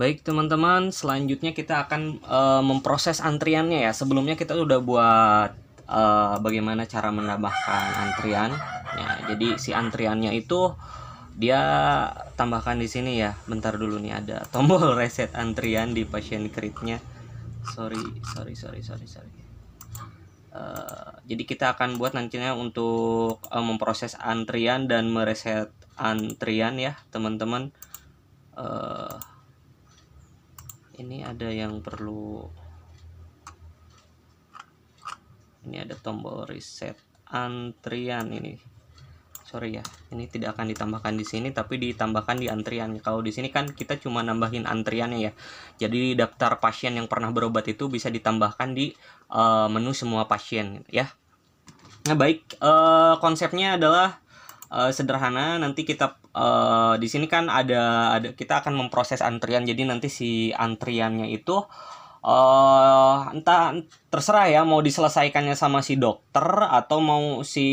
Baik teman-teman, selanjutnya kita akan uh, memproses antriannya ya. Sebelumnya kita sudah buat uh, bagaimana cara menambahkan antrian. Ya, jadi si antriannya itu dia tambahkan di sini ya. Bentar dulu nih ada tombol reset antrian di pasien kritnya Sorry, sorry, sorry, sorry, sorry. Uh, jadi kita akan buat nantinya untuk uh, memproses antrian dan mereset antrian ya teman-teman. Uh, ini ada yang perlu ini ada tombol reset antrian ini sorry ya ini tidak akan ditambahkan di sini tapi ditambahkan di antrian kalau di sini kan kita cuma nambahin antriannya ya jadi daftar pasien yang pernah berobat itu bisa ditambahkan di uh, menu semua pasien ya nah baik uh, konsepnya adalah uh, sederhana nanti kita uh, di sini kan ada ada kita akan memproses antrian jadi nanti si antriannya itu uh, entah terserah ya mau diselesaikannya sama si dokter atau mau si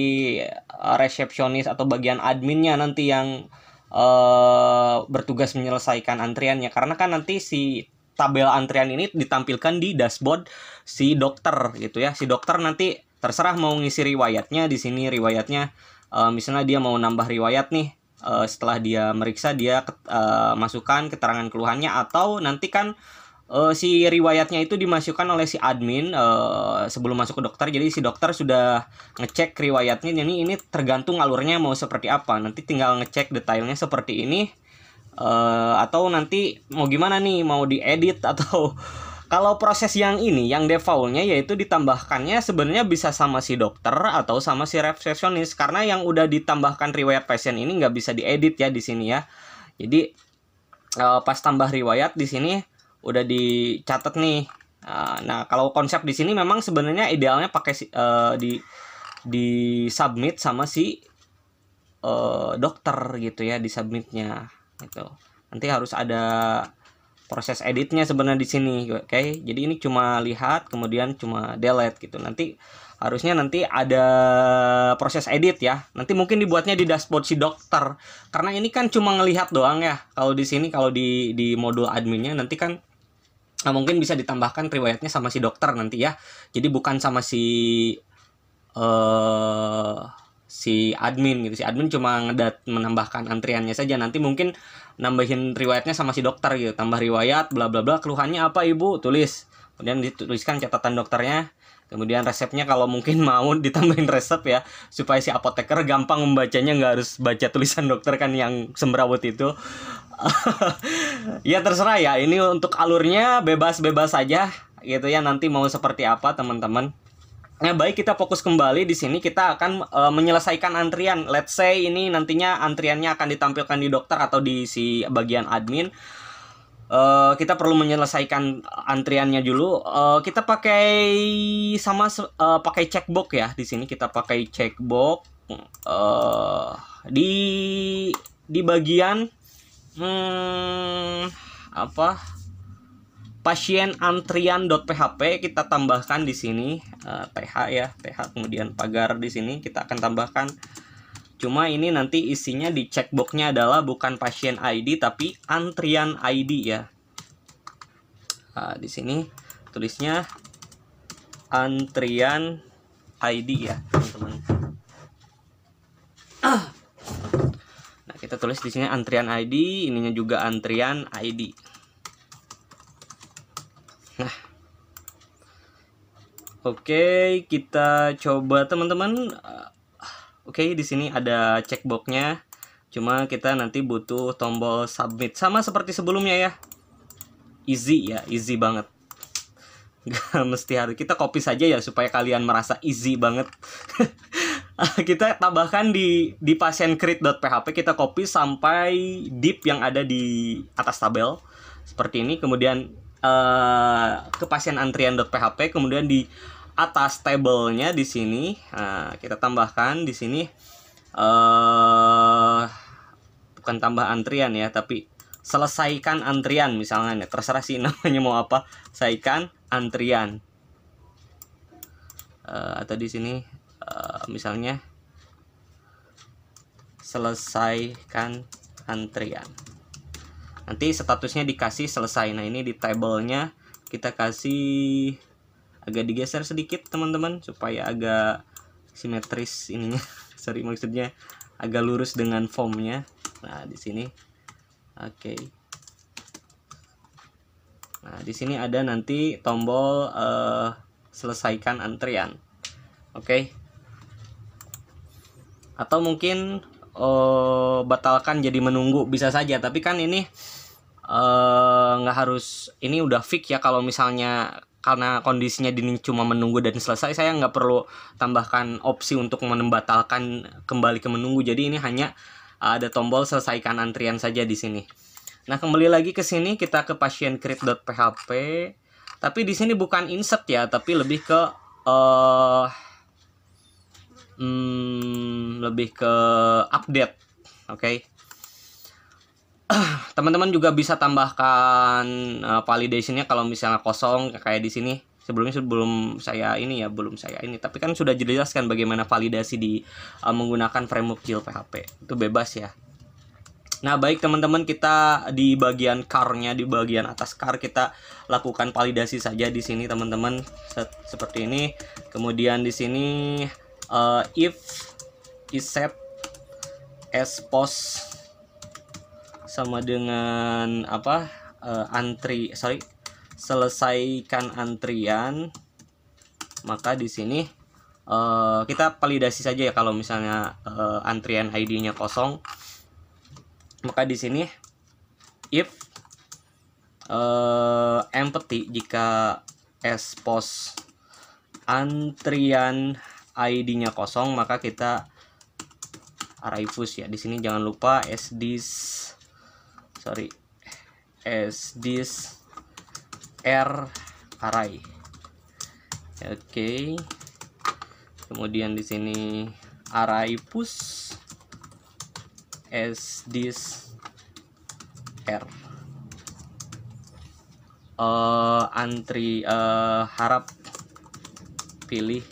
eh, resepsionis atau bagian adminnya nanti yang uh, bertugas menyelesaikan antriannya karena kan nanti si tabel antrian ini ditampilkan di dashboard si dokter gitu ya si dokter nanti terserah mau ngisi riwayatnya di sini riwayatnya uh, misalnya dia mau nambah riwayat nih uh, setelah dia meriksa dia uh, masukkan keterangan keluhannya atau nanti kan uh, si riwayatnya itu dimasukkan oleh si admin uh, sebelum masuk ke dokter jadi si dokter sudah ngecek riwayatnya jadi ini tergantung alurnya mau seperti apa nanti tinggal ngecek detailnya seperti ini uh, atau nanti mau gimana nih mau diedit atau kalau proses yang ini, yang defaultnya yaitu ditambahkannya sebenarnya bisa sama si dokter atau sama si resepsionis karena yang udah ditambahkan riwayat pasien ini nggak bisa diedit ya di sini ya. Jadi uh, pas tambah riwayat di sini udah dicatat nih. Uh, nah kalau konsep di sini memang sebenarnya idealnya pakai uh, di di submit sama si uh, dokter gitu ya di submitnya itu Nanti harus ada proses editnya sebenarnya di sini oke okay? jadi ini cuma lihat kemudian cuma delete gitu nanti harusnya nanti ada proses edit ya. Nanti mungkin dibuatnya di dashboard si dokter. Karena ini kan cuma ngelihat doang ya. Kalau di sini kalau di di modul adminnya nanti kan nah mungkin bisa ditambahkan riwayatnya sama si dokter nanti ya. Jadi bukan sama si uh, si admin gitu si admin cuma ngedat menambahkan antriannya saja nanti mungkin nambahin riwayatnya sama si dokter gitu tambah riwayat bla bla bla keluhannya apa ibu tulis kemudian dituliskan catatan dokternya kemudian resepnya kalau mungkin mau ditambahin resep ya supaya si apoteker gampang membacanya nggak harus baca tulisan dokter kan yang semrawut itu ya terserah ya ini untuk alurnya bebas-bebas saja gitu ya nanti mau seperti apa teman-teman Nah, baik kita fokus kembali di sini kita akan uh, menyelesaikan antrian. Let's say ini nantinya antriannya akan ditampilkan di dokter atau di si bagian admin. Uh, kita perlu menyelesaikan antriannya dulu. Uh, kita pakai sama uh, pakai checkbox ya. Di sini kita pakai checkbox uh, di di bagian hmm, apa? pasien antrian.php kita tambahkan di sini uh, eh, th ya th kemudian pagar di sini kita akan tambahkan cuma ini nanti isinya di checkboxnya adalah bukan pasien ID tapi antrian ID ya uh, di sini tulisnya antrian ID ya teman-teman nah kita tulis di sini antrian ID ininya juga antrian ID Nah, oke kita coba teman-teman. Eh, oke di sini ada checkboxnya, cuma kita nanti butuh tombol submit sama seperti sebelumnya ya. Easy ya, easy banget. Gak mesti harus kita copy saja ya supaya kalian merasa easy banget. kita tambahkan di di pasiencrit.php kita copy sampai dip yang ada di atas tabel seperti ini kemudian Eh, ke pasien antrian.php kemudian di atas tabelnya di sini uh, kita tambahkan di sini uh, bukan tambah antrian ya tapi selesaikan antrian misalnya terserah sih namanya mau apa selesaikan antrian uh, atau di sini uh, misalnya selesaikan antrian nanti statusnya dikasih selesai nah ini di tablenya kita kasih agak digeser sedikit teman-teman supaya agak simetris ininya sorry maksudnya agak lurus dengan formnya nah di sini oke okay. nah di sini ada nanti tombol uh, selesaikan antrian oke okay. atau mungkin uh, batalkan jadi menunggu bisa saja tapi kan ini eh, nggak uh, harus ini udah fix ya kalau misalnya karena kondisinya Dini cuma menunggu dan selesai saya nggak perlu tambahkan opsi untuk membatalkan kembali ke menunggu jadi ini hanya uh, ada tombol selesaikan antrian saja di sini nah kembali lagi ke sini kita ke pasiencrypt.php tapi di sini bukan insert ya tapi lebih ke uh, hmm, lebih ke update oke okay? teman-teman juga bisa tambahkan uh, validationnya kalau misalnya kosong kayak di sini sebelumnya sebelum saya ini ya belum saya ini tapi kan sudah dijelaskan bagaimana validasi di uh, menggunakan framework Jill PHP itu bebas ya nah baik teman-teman kita di bagian carnya di bagian atas car kita lakukan validasi saja di sini teman-teman seperti ini kemudian di sini uh, if is set as post sama dengan apa uh, antri sorry selesaikan antrian maka di sini uh, kita validasi saja ya kalau misalnya uh, antrian ID-nya kosong maka di sini if uh, empty jika s post antrian id-nya kosong maka kita push ya. Di sini jangan lupa sdis sorry sdis r array. Oke. Okay. Kemudian di sini array push sdis r uh, antri uh, harap pilih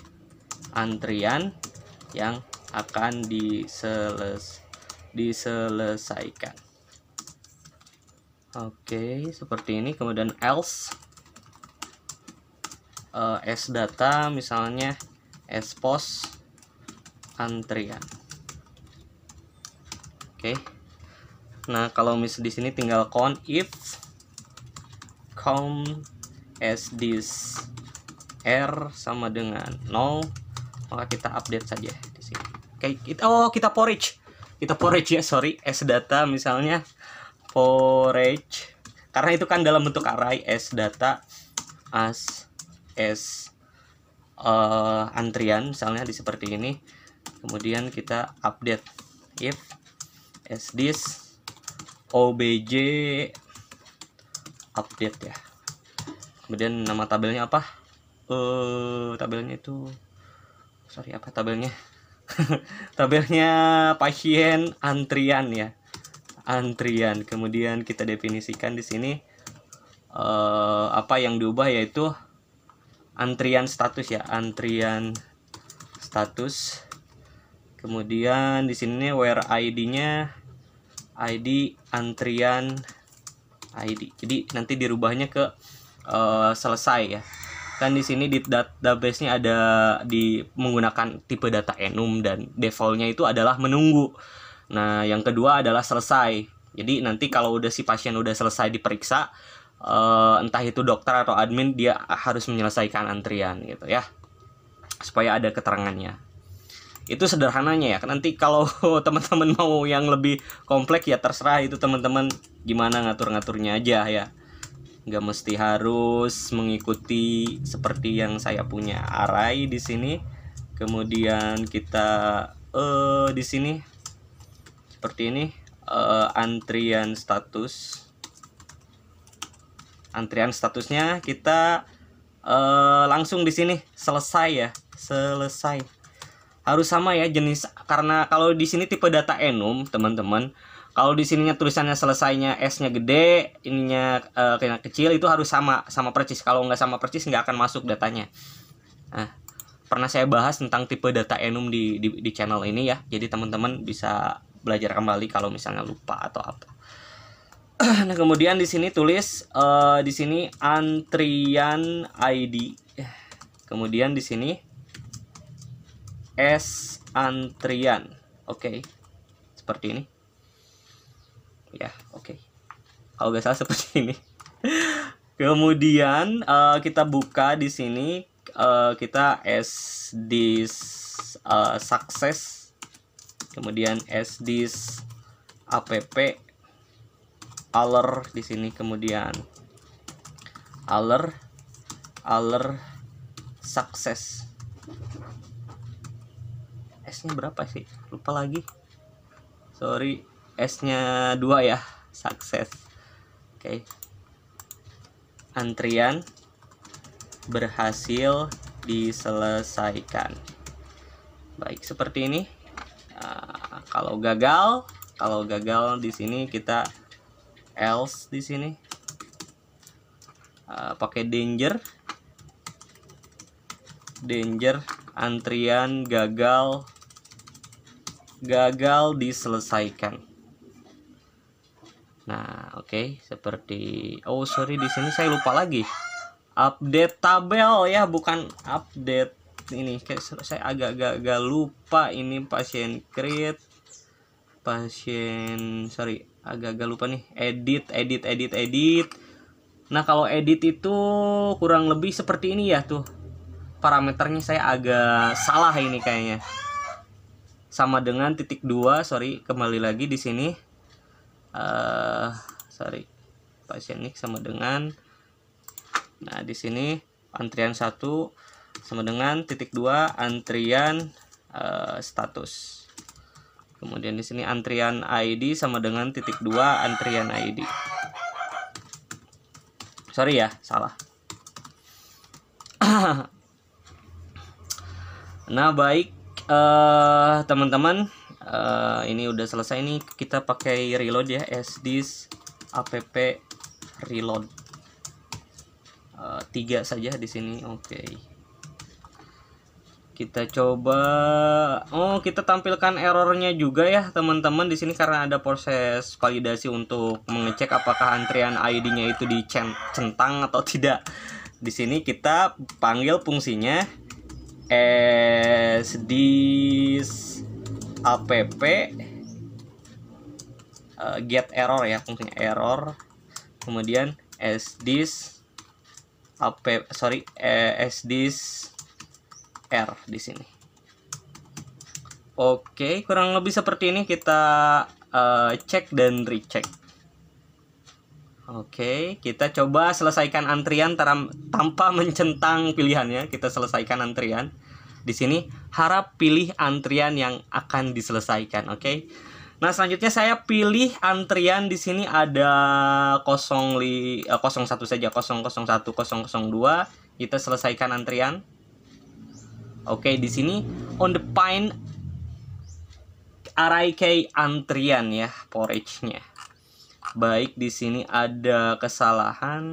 antrian yang akan diseles diselesaikan Oke, seperti ini. Kemudian else uh, s data misalnya s pos antrian. Oke. Nah, kalau mis di sini tinggal count if count s this r sama dengan 0 maka kita update saja di sini Oke, kita oh kita porridge kita porridge ya sorry s data misalnya porridge karena itu kan dalam bentuk array s data as s uh, eh, antrian misalnya di seperti ini kemudian kita update if s this obj update ya kemudian nama tabelnya apa eh uh, tabelnya itu sorry apa tabelnya tabelnya pasien antrian ya antrian kemudian kita definisikan di sini uh, apa yang diubah yaitu antrian status ya antrian status kemudian di sini where ID-nya ID antrian ID jadi nanti dirubahnya ke uh, selesai ya kan di sini di database-nya ada di menggunakan tipe data enum dan defaultnya itu adalah menunggu. Nah, yang kedua adalah selesai. Jadi nanti kalau udah si pasien udah selesai diperiksa, eh, entah itu dokter atau admin dia harus menyelesaikan antrian gitu ya, supaya ada keterangannya. Itu sederhananya ya. Nanti kalau teman-teman mau yang lebih kompleks ya terserah itu teman-teman gimana ngatur-ngaturnya aja ya nggak mesti harus mengikuti seperti yang saya punya arai di sini kemudian kita uh, di sini seperti ini uh, antrian status antrian statusnya kita uh, langsung di sini selesai ya selesai harus sama ya jenis karena kalau di sini tipe data enum teman-teman kalau di sininya tulisannya selesainya S-nya gede, ininya uh, kecil itu harus sama sama persis. Kalau nggak sama persis nggak akan masuk datanya. Nah, pernah saya bahas tentang tipe data enum di di, di channel ini ya. Jadi teman-teman bisa belajar kembali kalau misalnya lupa atau apa. nah, kemudian di sini tulis uh, di sini antrian ID. Kemudian di sini S antrian. Oke. Okay. Seperti ini ya oke okay. kalau nggak salah seperti ini kemudian uh, kita buka di sini uh, kita SD uh, eh, success kemudian SD app alert di sini kemudian alert alert success S nya berapa sih lupa lagi sorry S-nya 2 ya, sukses. Oke. Okay. Antrian berhasil diselesaikan. Baik, seperti ini. Uh, kalau gagal, kalau gagal di sini kita else di sini. Uh, pakai danger. Danger antrian gagal gagal diselesaikan. Nah, oke, okay. seperti oh sorry di sini saya lupa lagi. Update tabel ya, bukan update ini. Kayak saya agak-agak lupa ini pasien create pasien sorry agak-agak lupa nih edit edit edit edit nah kalau edit itu kurang lebih seperti ini ya tuh parameternya saya agak salah ini kayaknya sama dengan titik dua sorry kembali lagi di sini uh, sorry pasienik sama dengan nah di sini antrian satu sama dengan titik dua antrian uh, status kemudian di sini antrian ID sama dengan titik dua antrian ID sorry ya salah nah baik eh, teman-teman uh, teman -teman, uh, ini udah selesai nih kita pakai reload ya Sd's app reload uh, tiga saja di sini oke okay. kita coba oh kita tampilkan errornya juga ya teman-teman di sini karena ada proses validasi untuk mengecek apakah antrian ID-nya itu dicentang atau tidak di sini kita panggil fungsinya Sd's app uh, eh, get error ya fungsinya error kemudian this app sorry eh, this r di sini oke kurang lebih seperti ini kita uh, cek dan recheck Oke, kita coba selesaikan antrian tanpa mencentang pilihannya. Kita selesaikan antrian di sini harap pilih antrian yang akan diselesaikan, oke? Okay? Nah, selanjutnya saya pilih antrian di sini ada 0 01 eh, saja 001 002. Kita selesaikan antrian. Oke, okay, di sini on the pine RIK antrian ya porridge-nya. Baik, di sini ada kesalahan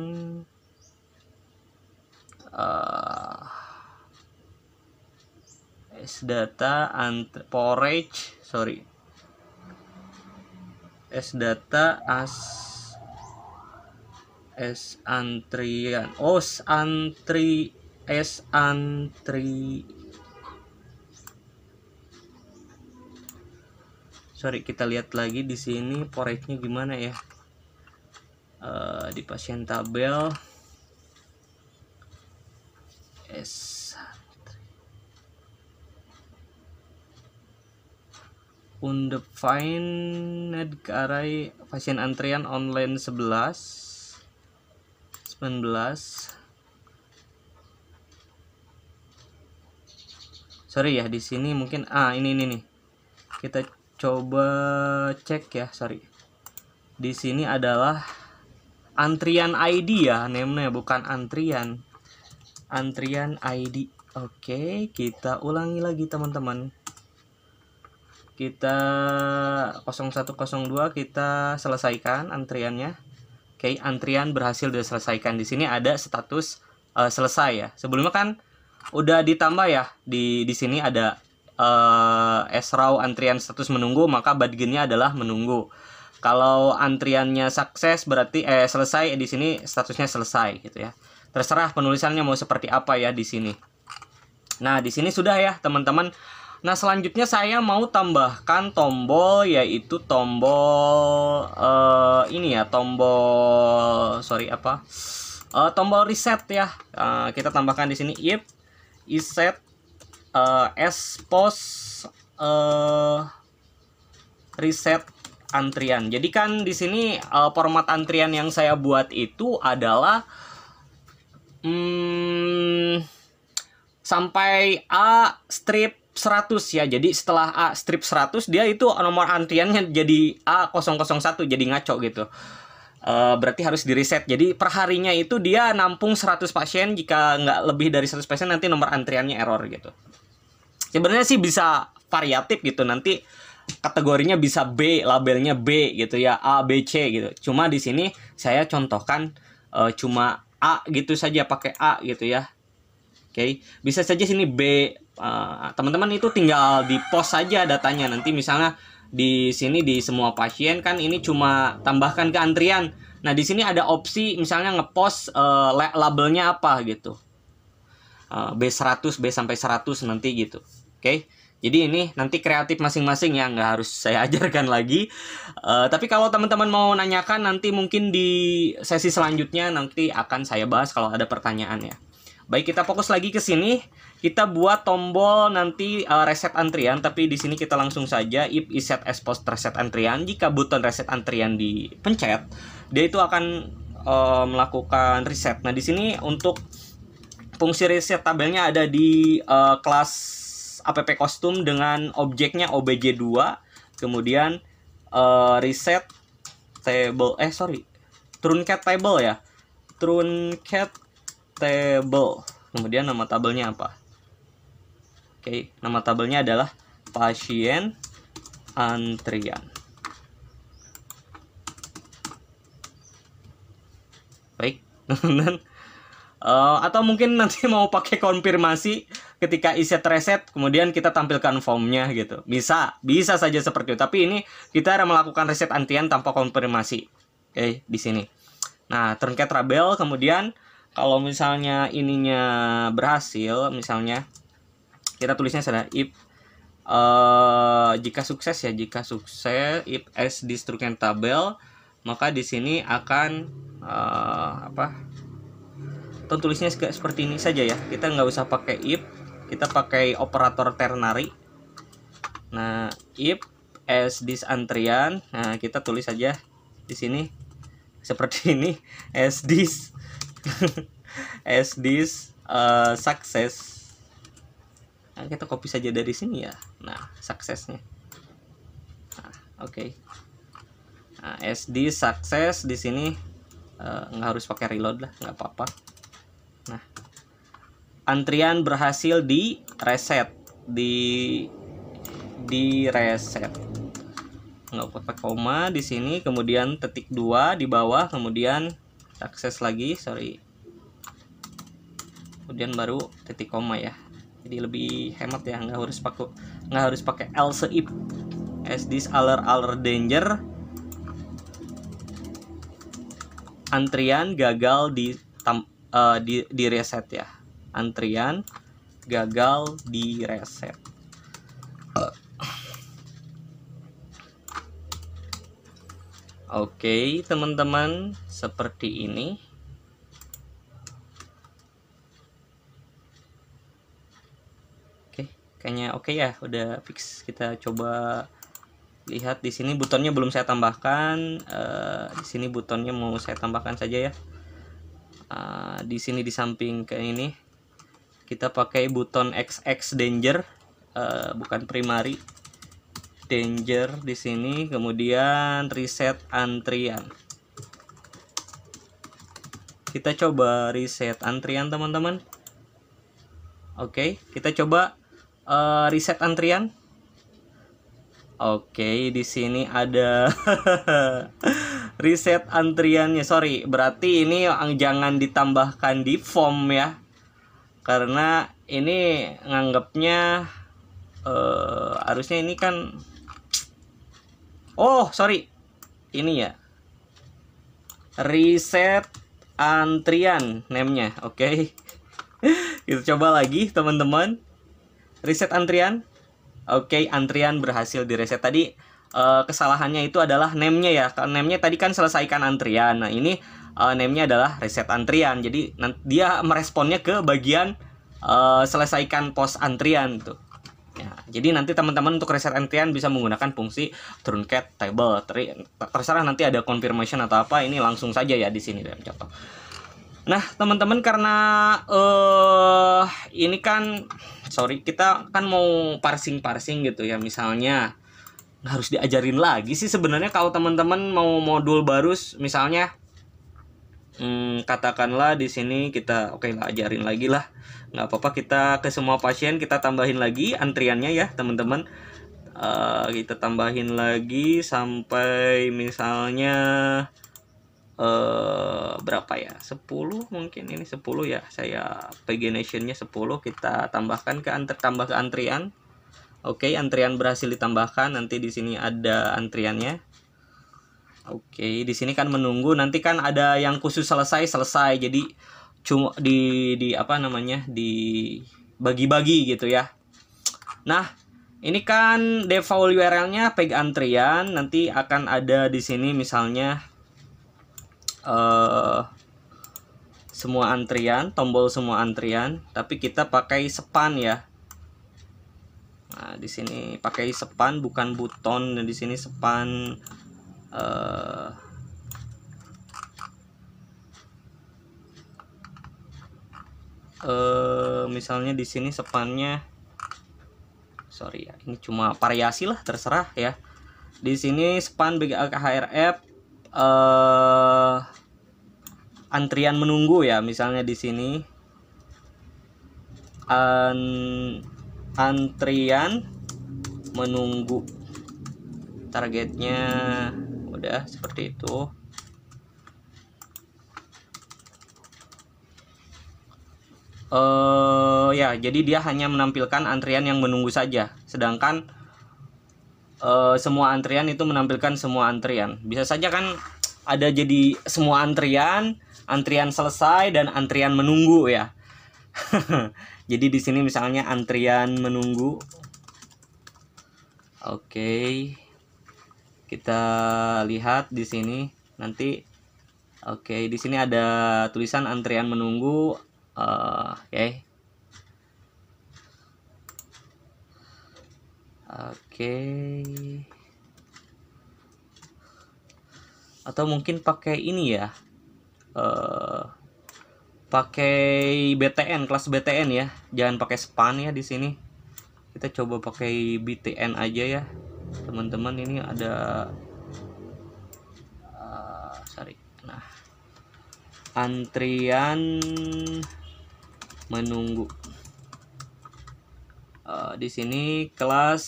uh, S data ant porridge sorry S data as S antrian oh antri S antri sorry kita lihat lagi di sini porridge nya gimana ya uh, di pasien tabel undefined karai pasien antrian online 11 19 sorry ya di sini mungkin ah ini ini nih kita coba cek ya sorry di sini adalah antrian ID ya namanya bukan antrian antrian ID oke kita ulangi lagi teman-teman kita 0102 kita selesaikan antriannya oke okay, antrian berhasil diselesaikan di sini ada status uh, selesai ya sebelumnya kan udah ditambah ya di di sini ada uh, eh, esraw antrian status menunggu maka badginnya adalah menunggu kalau antriannya sukses berarti eh selesai di sini statusnya selesai gitu ya terserah penulisannya mau seperti apa ya di sini nah di sini sudah ya teman-teman Nah, selanjutnya saya mau tambahkan tombol yaitu tombol uh, ini ya, tombol sorry apa? Uh, tombol reset ya. Uh, kita tambahkan di sini yep reset uh, s post uh, reset antrian. Jadi kan di sini uh, format antrian yang saya buat itu adalah hmm, sampai a strip 100 ya. Jadi setelah A strip 100 dia itu nomor antriannya jadi A001 jadi ngaco gitu. Uh, berarti harus di reset. Jadi perharinya itu dia nampung 100 pasien jika nggak lebih dari 100 pasien nanti nomor antriannya error gitu. Sebenarnya sih bisa variatif gitu nanti kategorinya bisa B, labelnya B gitu ya, A, B, C gitu. Cuma di sini saya contohkan uh, cuma A gitu saja pakai A gitu ya. Oke, okay. bisa saja sini B, Eh, teman-teman itu tinggal di post saja datanya nanti misalnya di sini di semua pasien kan ini cuma tambahkan ke antrian nah di sini ada opsi misalnya ngepost uh, labelnya apa gitu uh, eh, B100 B sampai 100 nanti gitu oke okay? Jadi ini nanti kreatif masing-masing ya, nggak harus saya ajarkan lagi. Uh, tapi kalau teman-teman mau nanyakan nanti mungkin di sesi selanjutnya nanti akan saya bahas kalau ada pertanyaan ya. Baik kita fokus lagi ke sini. Kita buat tombol nanti uh, reset antrian, tapi di sini kita langsung saja if iset expose reset antrian. Jika button reset antrian dipencet, dia itu akan uh, melakukan reset. Nah, di sini untuk fungsi reset tabelnya ada di uh, kelas app kostum dengan objeknya obj2, kemudian uh, reset table eh sorry, truncat table ya. Truncat table. Kemudian nama tabelnya apa? Oke, nama tabelnya adalah pasien antrian. Baik, teman-teman. Uh, atau mungkin nanti mau pakai konfirmasi ketika iset reset kemudian kita tampilkan formnya gitu bisa bisa saja seperti itu tapi ini kita akan melakukan reset antian tanpa konfirmasi oke okay, di sini nah turncat rabel kemudian kalau misalnya ininya berhasil misalnya kita tulisnya sana if uh, jika sukses ya jika sukses if s destruction tabel maka di sini akan uh, apa atau tulisnya seperti ini saja ya kita nggak usah pakai if kita pakai operator ternary nah if s dis antrian nah kita tulis saja di sini seperti ini s dis s dis uh, eh, success nah, kita copy saja dari sini ya nah suksesnya nah, oke okay. nah, SD sukses di sini uh, nggak harus pakai reload lah nggak apa-apa nah antrian berhasil di reset di di reset nggak pakai koma di sini kemudian titik dua di bawah kemudian sukses lagi sorry kemudian baru titik koma ya jadi lebih hemat ya nggak harus pakai nggak harus pakai else if as this alert danger antrian gagal di tam, uh, di di reset ya antrian gagal di reset Oke, okay, teman-teman, seperti ini. kayaknya oke okay ya udah fix kita coba lihat di sini butonnya belum saya tambahkan uh, di sini butonnya mau saya tambahkan saja ya uh, di sini di samping kayak ini kita pakai buton XX danger uh, bukan primary danger di sini kemudian reset antrian kita coba reset antrian teman-teman oke okay, kita coba uh, riset antrian. Oke, okay, di sini ada riset antriannya. Sorry, berarti ini jangan ditambahkan di form ya. Karena ini nganggapnya uh, harusnya ini kan Oh, sorry. Ini ya. Riset antrian namanya. oke. Okay. Kita coba lagi, teman-teman. Reset antrian. Oke, okay, antrian berhasil direset tadi. Uh, kesalahannya itu adalah name-nya ya. Name-nya tadi kan selesaikan antrian. Nah, ini uh, name-nya adalah reset antrian. Jadi nanti dia meresponnya ke bagian uh, selesaikan pos antrian tuh. Ya, jadi nanti teman-teman untuk reset antrian bisa menggunakan fungsi truncate table. Terserah nanti ada confirmation atau apa ini langsung saja ya di sini dalam contoh. Nah, teman-teman karena uh, ini kan sorry kita kan mau parsing-parsing gitu ya misalnya harus diajarin lagi sih sebenarnya kalau teman-teman mau modul baru misalnya hmm, katakanlah di sini kita oke okay lah ajarin lagi lah nggak apa-apa kita ke semua pasien kita tambahin lagi antriannya ya teman-teman uh, kita tambahin lagi sampai misalnya eh, berapa ya 10 mungkin ini 10 ya saya paginationnya 10 kita tambahkan ke antar tambah ke antrian oke antrian berhasil ditambahkan nanti di sini ada antriannya oke di sini kan menunggu nanti kan ada yang khusus selesai selesai jadi cuma di di apa namanya di bagi-bagi gitu ya nah ini kan default URL-nya peg antrian nanti akan ada di sini misalnya uh, semua antrian, tombol semua antrian, tapi kita pakai span ya. Nah, di sini pakai span bukan buton dan di sini span uh, eh, uh, eh, misalnya di sini sepannya sorry ya, ini cuma variasi lah terserah ya. Di sini span BGA KHRF uh, antrian menunggu ya misalnya di sini an antrian menunggu targetnya udah seperti itu uh, ya jadi dia hanya menampilkan antrian yang menunggu saja sedangkan Eh, semua antrian itu menampilkan semua antrian. Bisa saja kan ada jadi semua antrian, antrian selesai dan antrian menunggu ya. jadi di sini misalnya antrian menunggu. Oke. Kita lihat di sini nanti oke okay, di sini ada tulisan antrian menunggu uh, eh, okay. Oke, okay. atau mungkin pakai ini ya uh, pakai BTN kelas BTN ya jangan pakai span ya di sini kita coba pakai BTN aja ya teman-teman ini ada uh, sorry nah antrian menunggu uh, di sini kelas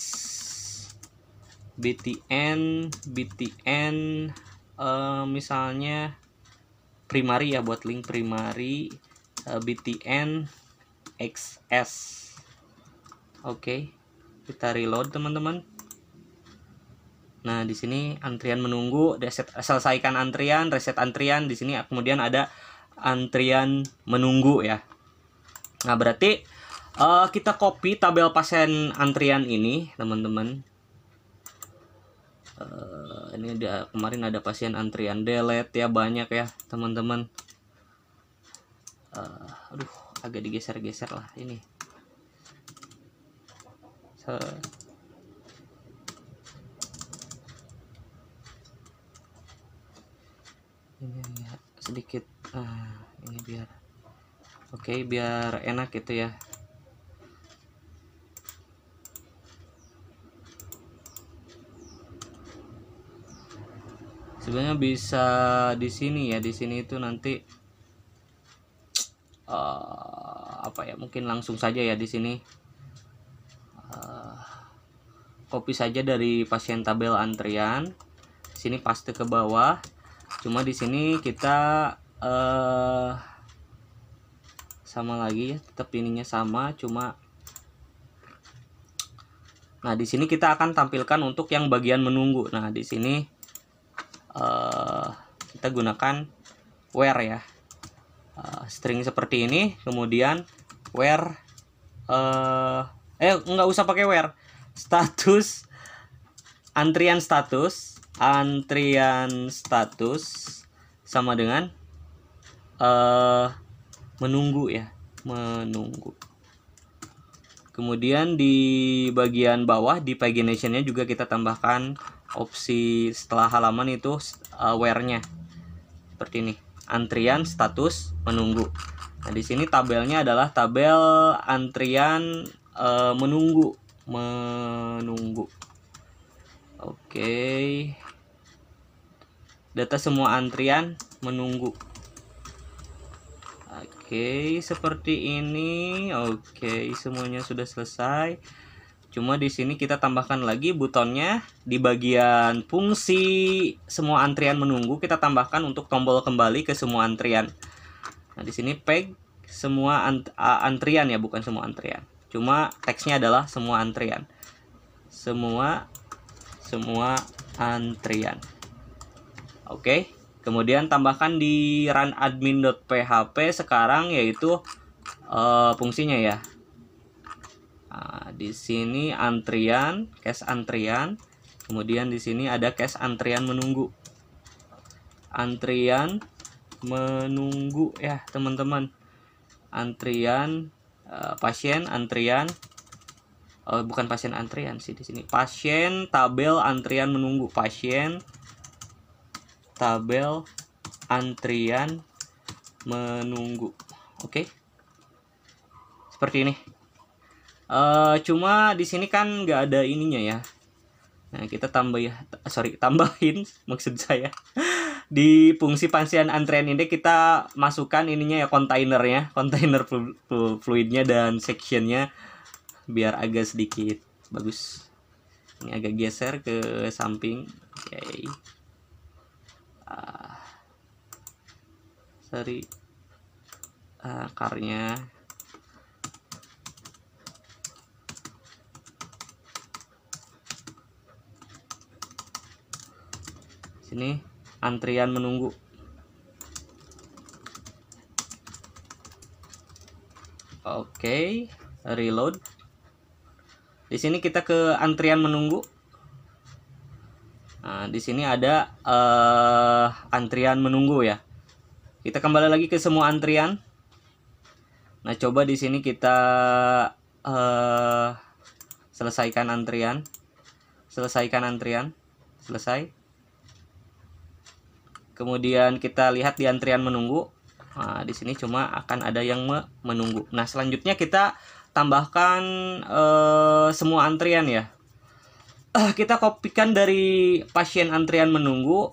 BTN BTN uh, eh, misalnya primary ya buat link primary uh, eh, BTN XS oke okay. kita reload teman-teman nah di sini antrian menunggu reset selesaikan antrian reset antrian di sini kemudian ada antrian menunggu ya nah berarti uh, kita copy tabel pasien antrian ini teman-teman uh, ini ada kemarin ada pasien antrian delete ya banyak ya teman-teman uh, aduh agak digeser-geser lah ini so, ini sedikit uh, ini biar oke okay, biar enak gitu ya sebetulnya bisa di sini ya di sini itu nanti uh, apa ya mungkin langsung saja ya di sini uh, saja dari pasien tabel antrian sini paste ke bawah cuma di sini kita uh, sama lagi ya tetap ininya sama cuma Nah, di sini kita akan tampilkan untuk yang bagian menunggu. Nah, di sini uh, kita gunakan where ya uh, string seperti ini kemudian where uh, eh nggak usah pakai where status antrian status antrian status sama dengan uh, menunggu ya menunggu kemudian di bagian bawah di paginationnya juga kita tambahkan opsi setelah halaman itu uh, eh, where-nya seperti ini antrian status menunggu nah di sini tabelnya adalah tabel antrian uh, menunggu menunggu oke okay. data semua antrian menunggu oke okay, seperti ini oke okay, semuanya sudah selesai Cuma di sini kita tambahkan lagi butonnya di bagian fungsi semua antrian menunggu kita tambahkan untuk tombol kembali ke semua antrian. Nah, di sini peg semua ant antrian ya, bukan semua antrian. Cuma teksnya adalah semua antrian. Semua semua antrian. Oke. Kemudian tambahkan di run admin.php sekarang yaitu uh, fungsinya ya Nah, di sini antrian, cash antrian. Kemudian di sini ada cash antrian menunggu. Antrian menunggu ya, teman-teman. Antrian uh, pasien antrian oh, bukan pasien antrian sih di sini. Pasien tabel antrian menunggu pasien tabel antrian menunggu. Oke. Okay. Seperti ini. Uh, cuma di sini kan nggak ada ininya ya. Nah, kita tambah ya, sorry, tambahin maksud saya. Di fungsi pansian antrean ini kita masukkan ininya ya kontainernya, kontainer flu flu fluidnya dan sectionnya biar agak sedikit bagus. Ini agak geser ke samping. Oke. Okay. Ah. Sorry. akarnya ah, sini antrian menunggu oke reload di sini kita ke antrian menunggu nah, di sini ada uh, antrian menunggu ya kita kembali lagi ke semua antrian nah coba di sini kita uh, selesaikan antrian selesaikan antrian selesai kemudian kita lihat di antrian menunggu nah, di sini cuma akan ada yang menunggu nah selanjutnya kita tambahkan eh, semua antrian ya eh, kita kopikan dari pasien antrian menunggu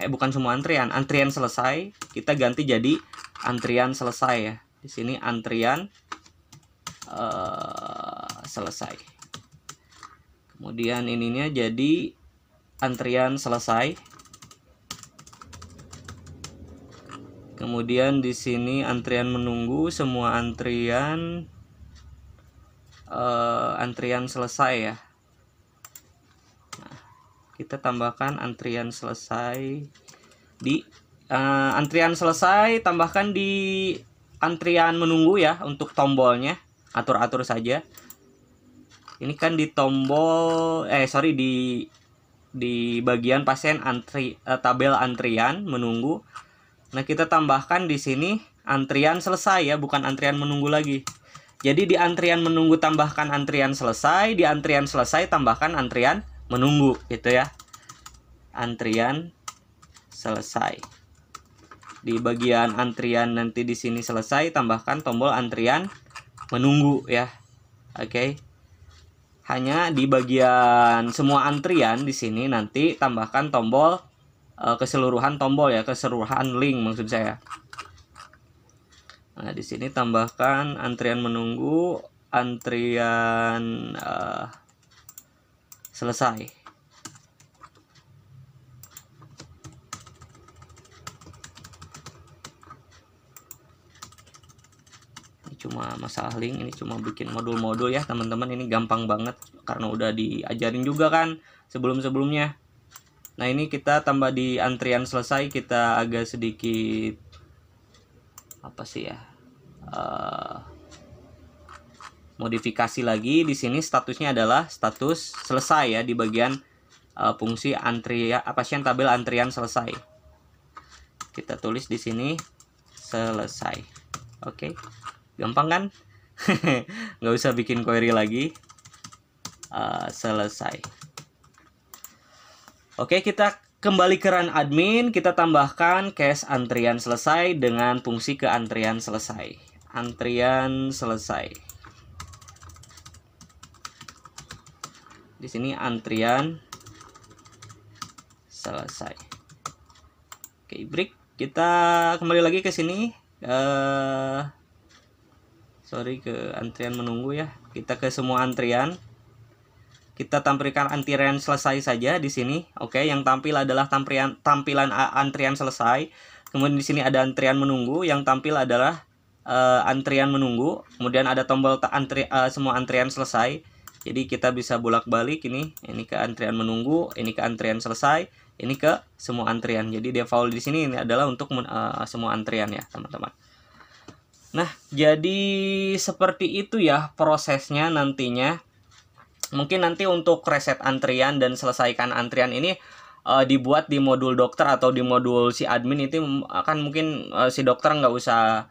eh bukan semua antrian antrian selesai kita ganti jadi antrian selesai ya di sini antrian uh, selesai kemudian ininya jadi antrian selesai Kemudian di sini antrian menunggu semua antrian uh, antrian selesai ya. Nah, kita tambahkan antrian selesai di uh, antrian selesai tambahkan di antrian menunggu ya untuk tombolnya atur-atur saja. Ini kan di tombol eh sorry di di bagian pasien antri uh, tabel antrian menunggu Nah, kita tambahkan di sini antrian selesai ya, bukan antrian menunggu lagi. Jadi di antrian menunggu tambahkan antrian selesai, di antrian selesai tambahkan antrian menunggu gitu ya. Antrian selesai. Di bagian antrian nanti di sini selesai tambahkan tombol antrian menunggu ya. Oke. Okay. Hanya di bagian semua antrian di sini nanti tambahkan tombol Eh, keseluruhan tombol ya, keseluruhan link maksud saya. Nah, di sini tambahkan antrian menunggu, antrian uh, selesai. cuma masalah link ini cuma bikin modul-modul ya teman-teman ini gampang banget karena udah diajarin juga kan sebelum-sebelumnya Nah ini kita tambah di antrian selesai kita agak sedikit apa sih ya uh, modifikasi lagi di sini statusnya adalah status selesai ya di bagian uh, fungsi antria apa sih yang tabel antrian selesai kita tulis di sini selesai oke okay. gampang kan nggak usah bikin query lagi uh, selesai Oke, kita kembali ke run admin, kita tambahkan cache antrian selesai dengan fungsi ke antrian selesai. Antrian selesai. Di sini antrian selesai. Oke, break. Kita kembali lagi ke sini. Uh, sorry ke antrian menunggu ya. Kita ke semua antrian kita tampilkan antrian selesai saja di sini. Oke, yang tampil adalah tampilan tampilan antrian selesai. Kemudian di sini ada antrian menunggu, yang tampil adalah uh, antrian menunggu. Kemudian ada tombol antri uh, semua antrian selesai. Jadi kita bisa bolak-balik ini, ini ke antrian menunggu, ini ke antrian selesai, ini ke semua antrian. Jadi default di sini ini adalah untuk uh, semua antrian ya, teman-teman. Nah, jadi seperti itu ya prosesnya nantinya mungkin nanti untuk reset antrian dan selesaikan antrian ini uh, dibuat di modul dokter atau di modul si admin itu akan mungkin uh, si dokter nggak usah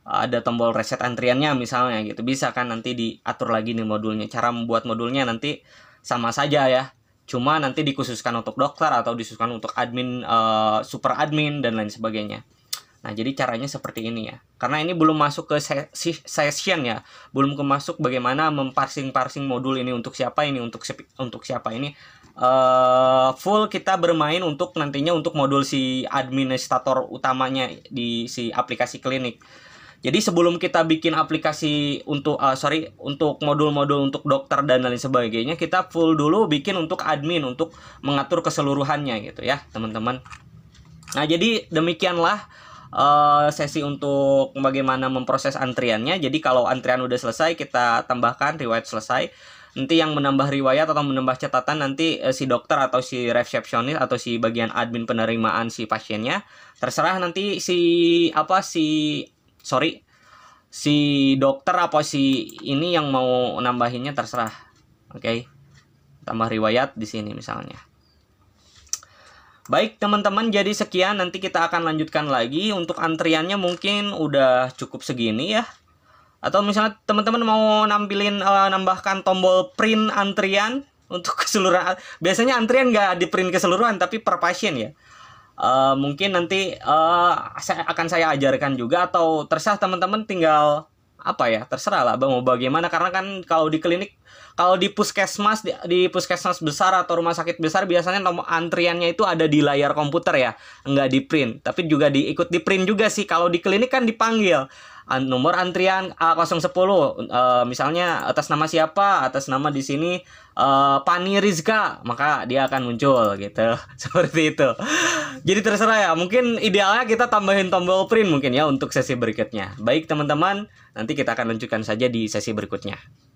ada tombol reset antriannya misalnya gitu bisa kan nanti diatur lagi nih modulnya cara membuat modulnya nanti sama saja ya cuma nanti dikhususkan untuk dokter atau dikhususkan untuk admin uh, super admin dan lain sebagainya Nah, jadi caranya seperti ini ya. Karena ini belum masuk ke session ya, belum ke masuk bagaimana memparsing-parsing modul ini untuk siapa ini untuk si, untuk siapa ini. Uh, full kita bermain untuk nantinya untuk modul si administrator utamanya di si aplikasi klinik. Jadi sebelum kita bikin aplikasi untuk uh, sorry untuk modul-modul untuk dokter dan lain sebagainya, kita full dulu bikin untuk admin untuk mengatur keseluruhannya gitu ya, teman-teman. Nah, jadi demikianlah Eh, sesi untuk bagaimana memproses antriannya. Jadi kalau antrian udah selesai kita tambahkan riwayat selesai. Nanti yang menambah riwayat atau menambah catatan nanti uh, si dokter atau si resepsionis atau si bagian admin penerimaan si pasiennya. Terserah nanti si apa si sorry si dokter apa si ini yang mau nambahinnya terserah. Oke. Okay? Tambah riwayat di sini misalnya. Baik teman-teman, jadi sekian nanti kita akan lanjutkan lagi untuk antriannya mungkin udah cukup segini ya. Atau misalnya teman-teman mau nampilin uh, nambahkan tombol print antrian untuk keseluruhan. Biasanya antrian nggak di print keseluruhan tapi per pasien ya. Uh, mungkin nanti uh, saya akan saya ajarkan juga atau terserah teman-teman tinggal apa ya terserah lah bang mau bagaimana karena kan kalau di klinik kalau di puskesmas di, di puskesmas besar atau rumah sakit besar biasanya nomor antriannya itu ada di layar komputer ya nggak di print tapi juga diikut di print juga sih kalau di klinik kan dipanggil nomor antrian A010 uh, eh, misalnya atas nama siapa atas nama di sini uh, Pani Rizka maka dia akan muncul gitu seperti itu jadi terserah ya mungkin idealnya kita tambahin tombol print mungkin ya untuk sesi berikutnya baik teman-teman nanti kita akan lanjutkan saja di sesi berikutnya